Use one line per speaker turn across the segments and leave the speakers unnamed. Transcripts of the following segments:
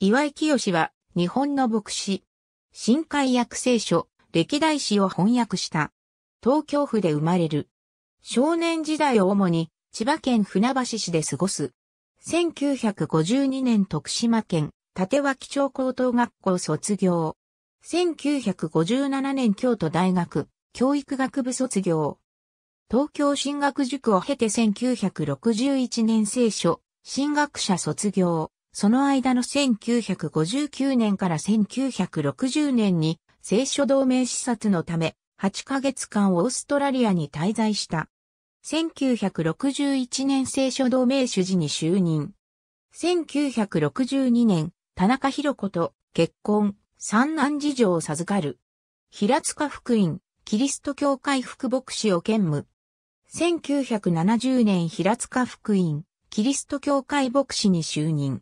岩井清は、日本の牧師。新海訳聖
書、歴代史を翻訳した。東京府で生まれる。少年時代を主に、千葉県船橋市で過ごす。1952年徳島県、立脇町高等学校卒業。1957年京都大学、教育学部卒業。東京進学塾を経て1961年聖書、進学者卒業。その間の1959年から1960年に聖書同盟視察のため8ヶ月間オーストラリアに滞在した。1961年聖書同盟主事に就任。1962年、田中博子と結婚、三男事情を授かる。平塚福音、キリスト教会副牧師を兼務。1970年平塚福音、キリスト教会牧師に就任。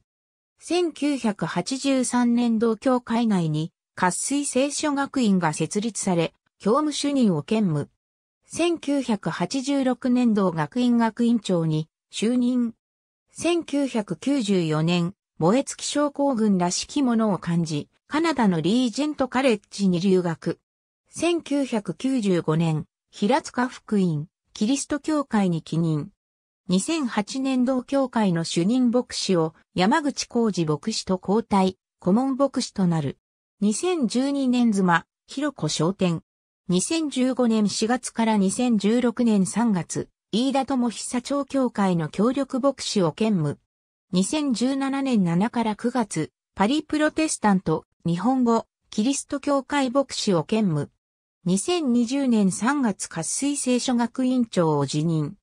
1983年同協会内に、活水聖書学院が設立され、教務主任を兼務。1986年同学院学院長に就任。1994年、燃え尽き症候群らしきものを感じ、カナダのリージェントカレッジに留学。1995年、平塚福音、キリスト教会に起任。2008年同協会の主任牧師を山口浩二牧師と交代、顧問牧師となる。2012年妻、広子商店。2015年4月から2016年3月、飯田智久町協会の協力牧師を兼務。2017年7から9月、パリプロテスタント、日本語、キリスト教会牧師を兼務。2020年3月活水聖書学院長を辞任。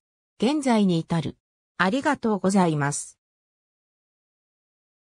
現在に至る。ありがとうございます。